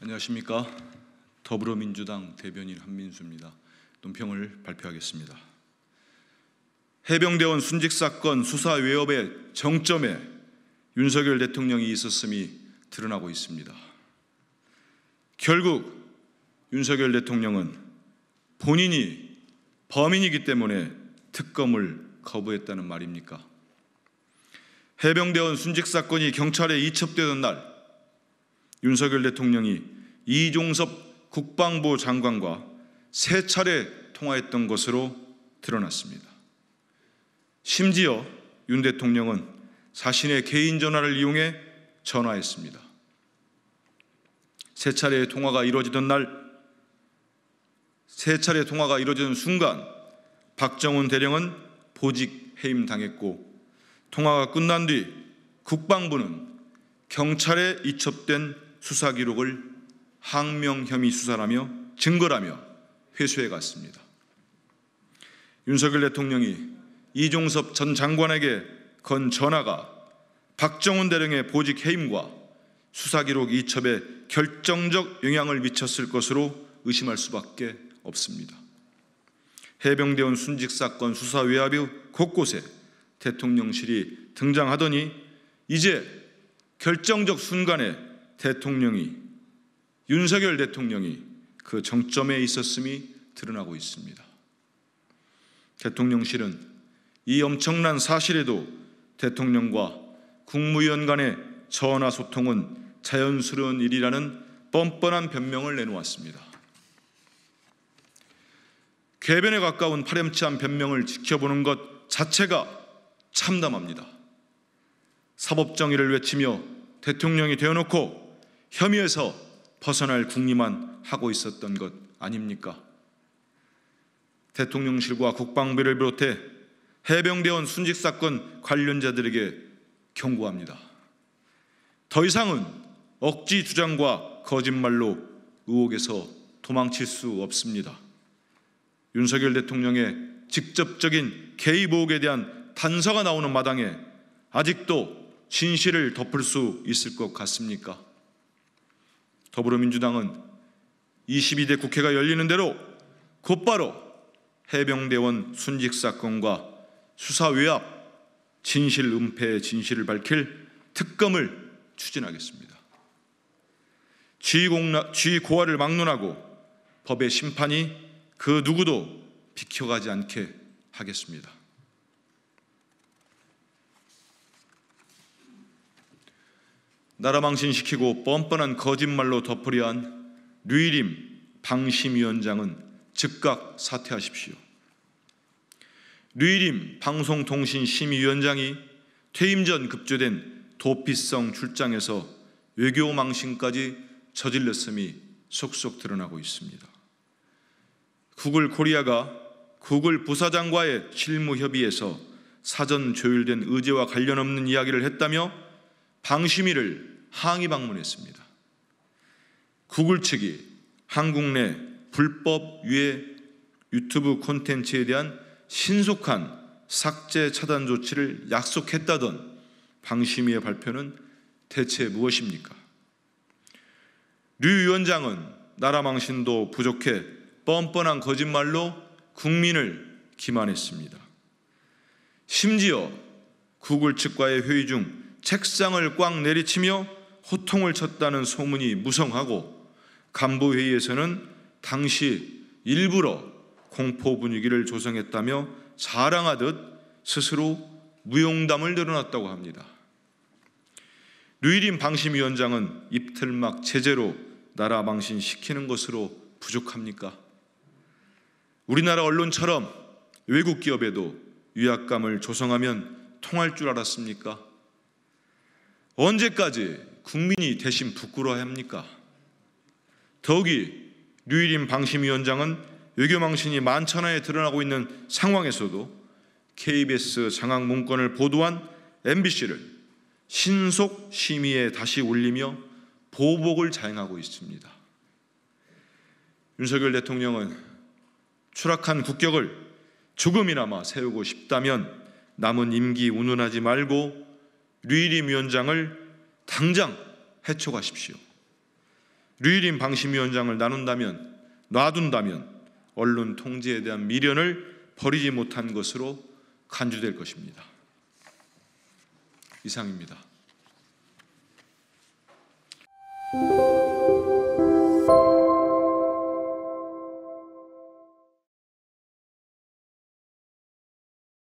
안녕하십니까 더불어민주당 대변인 한민수입니다. 논평을 발표하겠습니다. 해병대원 순직 사건 수사 외압의 정점에 윤석열 대통령이 있었음이 드러나고 있습니다. 결국 윤석열 대통령은 본인이 범인이기 때문에 특검을 거부했다는 말입니까? 해병대원 순직 사건이 경찰에 이첩되던 날 윤석열 대통령이 이종섭 국방부 장관과 세 차례 통화했던 것으로 드러났습니다. 심지어 윤 대통령은 자신의 개인 전화를 이용해 전화했습니다. 세 차례의 통화가 이루어지던 날, 세 차례 통화가 이루어지는 순간 박정훈 대령은 보직 해임당했고 통화가 끝난 뒤 국방부는 경찰에 이첩된 수사 기록을 항명 혐의 수사라며 증거라며 회수해 갔습니다. 윤석열 대통령이 이종섭 전 장관에게 건 전화가 박정훈 대령의 보직 해임과 수사 기록 이첩에 결정적 영향을 미쳤을 것으로 의심할 수밖에 없습니다. 해병대원 순직 사건 수사 외압이 곳곳에 대통령실이 등장하더니 이제 결정적 순간에 대통령이 윤석열 대통령이 그 정점에 있었음이 드러나고 있습니다. 대통령실은 이 엄청난 사실에도 대통령과 국무위원 간의 전화 소통은 자연스러운 일이라는 뻔뻔한 변명을 내놓았습니다. 궤변에 가까운 파렴치한 변명을 지켜보는 것 자체가 참담합니다. 사법정의를 외치며 대통령이 되어놓고 혐의에서 벗어날 궁리만 하고 있었던 것 아닙니까? 대통령실과 국방비를 비롯해 해병대원 순직 사건 관련자들에게 경고합니다. 더 이상은 억지 주장과 거짓말로 의혹에서 도망칠 수 없습니다. 윤석열 대통령의 직접적인 개입 의혹에 대한 단서가 나오는 마당에 아직도 진실을 덮을 수 있을 것 같습니까? 더불어민주당은 22대 국회가 열리는 대로 곧바로 해병대원 순직 사건과 수사 외압 진실 은폐의 진실을 밝힐 특검을 추진하겠습니다. 지휘고하를 막론하고 법의 심판이 그 누구도 비켜가지 않게 하겠습니다. 나라 망신시키고 뻔뻔한 거짓말로 덮으려 한 류일임 방심위원장은 즉각 사퇴하십시오. 류일임 방송통신심의위원장이 퇴임 전 급제된 도피성 출장에서 외교 망신까지 저질렀음이 속속 드러나고 있습니다. 구글 코리아가 구글 부사장과의 실무 협의에서 사전 조율된 의제와 관련 없는 이야기를 했다며 방심위를 항의 방문했습니다. 구글 측이 한국 내 불법 유해 유튜브 콘텐츠에 대한 신속한 삭제 차단 조치를 약속했다던 방심위의 발표는 대체 무엇입니까? 류 위원장은 나라 망신도 부족해 뻔뻔한 거짓말로 국민을 기만했습니다. 심지어 구글 측과의 회의 중 책상을 꽉 내리치며 호통을 쳤다는 소문이 무성하고 간부회의에서는 당시 일부러 공포 분위기를 조성했다며 자랑하듯 스스로 무용담을 늘어놨다고 합니다. 류일인 방심위원장은 입틀막 제재로 나라 방신시키는 것으로 부족합니까? 우리나라 언론처럼 외국 기업에도 위압감을 조성하면 통할 줄 알았습니까? 언제까지 국민이 대신 부끄러워 합니까? 더욱이 류일임 방심위원장은 외교망신이 만천하에 드러나고 있는 상황에서도 KBS 장악 문건을 보도한 MBC를 신속 심의에 다시 올리며 보복을 자행하고 있습니다. 윤석열 대통령은 추락한 국격을 조금이나마 세우고 싶다면 남은 임기 운운하지 말고 류일임 위원장을 당장 해촉하십시오. 류일임 방심 위원장을 나눈다면 놔둔다면 언론 통제에 대한 미련을 버리지 못한 것으로 간주될 것입니다. 이상입니다.